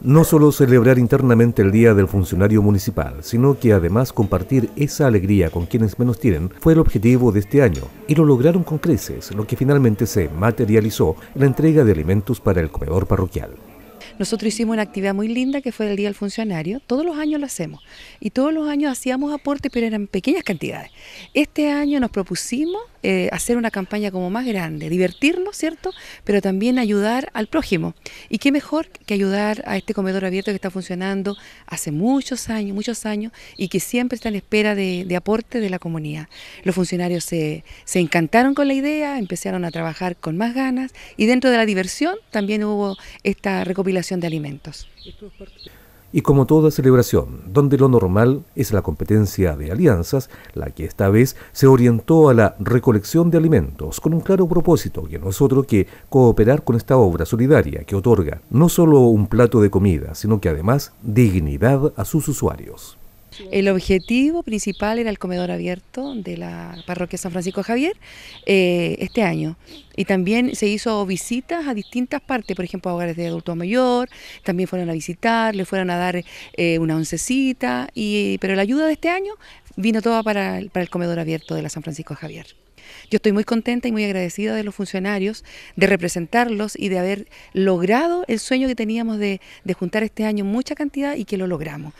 No solo celebrar internamente el Día del Funcionario Municipal, sino que además compartir esa alegría con quienes menos tienen fue el objetivo de este año y lo lograron con creces, lo que finalmente se materializó en la entrega de alimentos para el comedor parroquial. Nosotros hicimos una actividad muy linda que fue el Día del Funcionario. Todos los años lo hacemos y todos los años hacíamos aportes, pero eran pequeñas cantidades. Este año nos propusimos eh, hacer una campaña como más grande, divertirnos, ¿cierto? Pero también ayudar al prójimo. ¿Y qué mejor que ayudar a este comedor abierto que está funcionando hace muchos años, muchos años, y que siempre está en espera de, aporte de la comunidad? Los funcionarios se encantaron con la idea, empezaron a trabajar con más ganas y dentro de la diversión también hubo esta recopilación de Alimentos. Y como toda celebración, donde lo normal es la competencia de alianzas, la que esta vez se orientó a la recolección de alimentos, con un claro propósito que no es otro que cooperar con esta obra solidaria que otorga no solo un plato de comida, sino que además dignidad a sus usuarios. El objetivo principal era el comedor abierto de la parroquia San Francisco Javier eh, este año. Y también se hizo visitas a distintas partes, por ejemplo, a hogares de adultos mayor, también fueron a visitar, le fueron a dar eh, una oncecita, y, pero la ayuda de este año vino toda para, el comedor abierto de la San Francisco Javier. Yo estoy muy contenta y muy agradecida de los funcionarios, de representarlos y de haber logrado el sueño que teníamos de, de juntar este año mucha cantidad y que lo logramos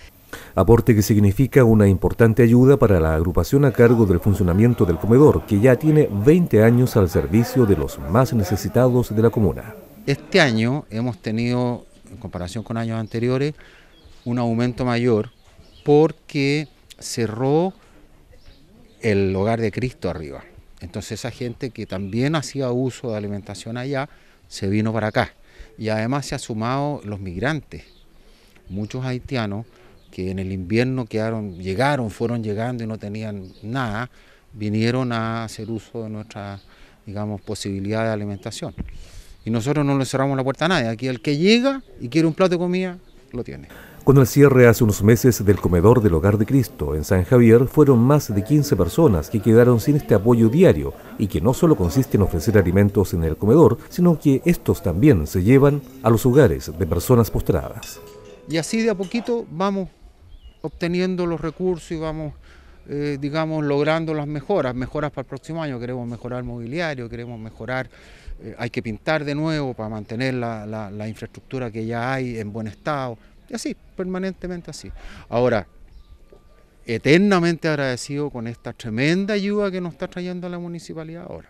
aporte que significa una importante ayuda para la agrupación a cargo del funcionamiento del comedor, que ya tiene 20 años al servicio de los más necesitados de la comuna. Este año hemos tenido, en comparación con años anteriores, un aumento mayor porque cerró el hogar de Cristo arriba. Entonces esa gente que también hacía uso de alimentación allá, se vino para acá. Y además se ha sumado los migrantes, muchos haitianos que en el invierno quedaron, llegaron, fueron llegando y no tenían nada, vinieron a hacer uso de nuestra, digamos, posibilidad de alimentación. Y nosotros no le cerramos la puerta a nadie. Aquí el que llega y quiere un plato de comida, lo tiene. Con el cierre hace unos meses del comedor del Hogar de Cristo en San Javier, fueron más de 15 personas que quedaron sin este apoyo diario y que no solo consiste en ofrecer alimentos en el comedor, sino que estos también se llevan a los hogares de personas postradas. Y así de a poquito vamos obteniendo los recursos y vamos, eh, digamos, logrando las mejoras, mejoras para el próximo año, queremos mejorar el mobiliario, queremos mejorar, eh, hay que pintar de nuevo para mantener la, la infraestructura que ya hay en buen estado, y así, permanentemente así. Ahora, eternamente agradecido con esta tremenda ayuda que nos está trayendo la municipalidad ahora.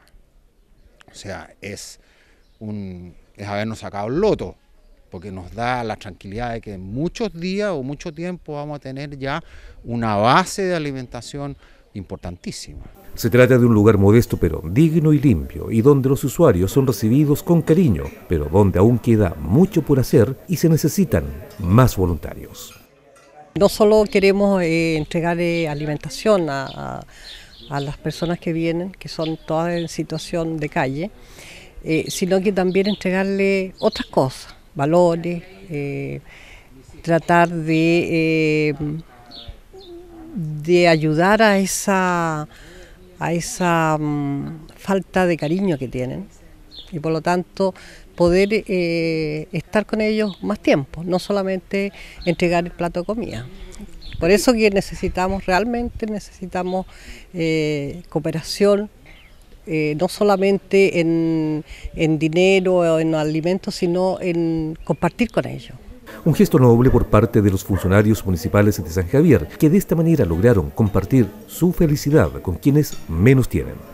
O sea, es un es habernos sacado el loto porque nos da la tranquilidad de que en muchos días o mucho tiempo vamos a tener ya una base de alimentación importantísima. Se trata de un lugar modesto pero digno y limpio y donde los usuarios son recibidos con cariño, pero donde aún queda mucho por hacer y se necesitan más voluntarios. No solo queremos eh, entregar eh, alimentación a, las personas que vienen, que son todas en situación de calle, eh, sino que también entregarle otras cosas valores, eh, tratar de, eh, de ayudar a esa, a esa mm, falta de cariño que tienen y por lo tanto poder eh, estar con ellos más tiempo, no solamente entregar el plato de comida. Por eso que necesitamos, realmente necesitamos cooperación eh, no solamente en, en dinero o en alimentos, sino en compartir con ellos. Un gesto noble por parte de los funcionarios municipales de San Javier, que de esta manera lograron compartir su felicidad con quienes menos tienen.